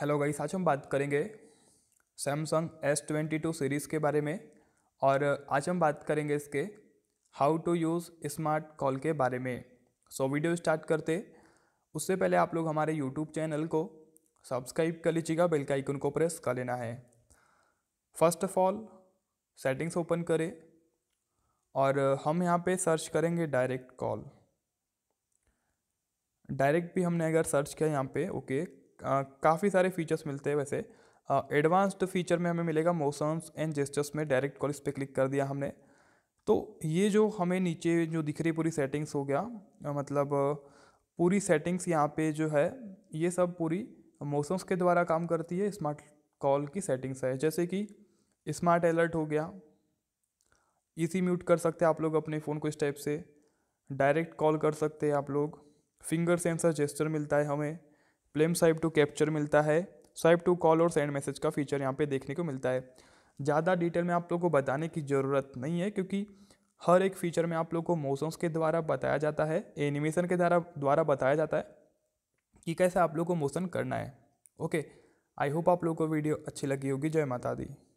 hello guys आज हम बात करेंगे Samsung S twenty two series के बारे में और आज हम बात करेंगे इसके how to use smart call के बारे में सो वीडियो स्टार्ट करते उससे पहले आप लोग हमारे यूट्यूब चैनल को सब्सक्राइब कर लीजिएगा बेल का आइकन को प्रेस कर लेना है first of all settings open करें और हम यहाँ पे सर्च करेंगे डायरेक्ट कॉल डायरेक्ट भी हमने अगर सर्च किया यहाँ पे ओके काफ़ी सारे फीचर्स मिलते हैं वैसे एडवांस्ड फीचर में हमें मिलेगा मोशंस एंड जेस्टर्स में डायरेक्ट कॉल इस पर क्लिक कर दिया हमने तो ये जो हमें नीचे जो दिख रही पूरी सेटिंग्स हो गया मतलब पूरी सेटिंग्स यहाँ पे जो है ये सब पूरी मोशंस के द्वारा काम करती है स्मार्ट कॉल की सेटिंग्स है जैसे कि स्मार्ट अलर्ट हो गया इसी म्यूट कर सकते हैं आप लोग अपने फ़ोन को इस टाइप से डायरेक्ट कॉल कर सकते हैं आप लोग फिंगर सेंसर जेस्टर मिलता है हमें प्लेम स्वाइप टू कैप्चर मिलता है स्वाइप टू कॉल और सेंड मैसेज का फीचर यहाँ पे देखने को मिलता है ज़्यादा डिटेल में आप लोग को बताने की ज़रूरत नहीं है क्योंकि हर एक फीचर में आप लोग को मोशंस के द्वारा बताया जाता है एनिमेशन के द्वारा द्वारा बताया जाता है कि कैसे आप लोग को मोशन करना है ओके आई होप आप लोग को वीडियो अच्छी लगी होगी जय माता दी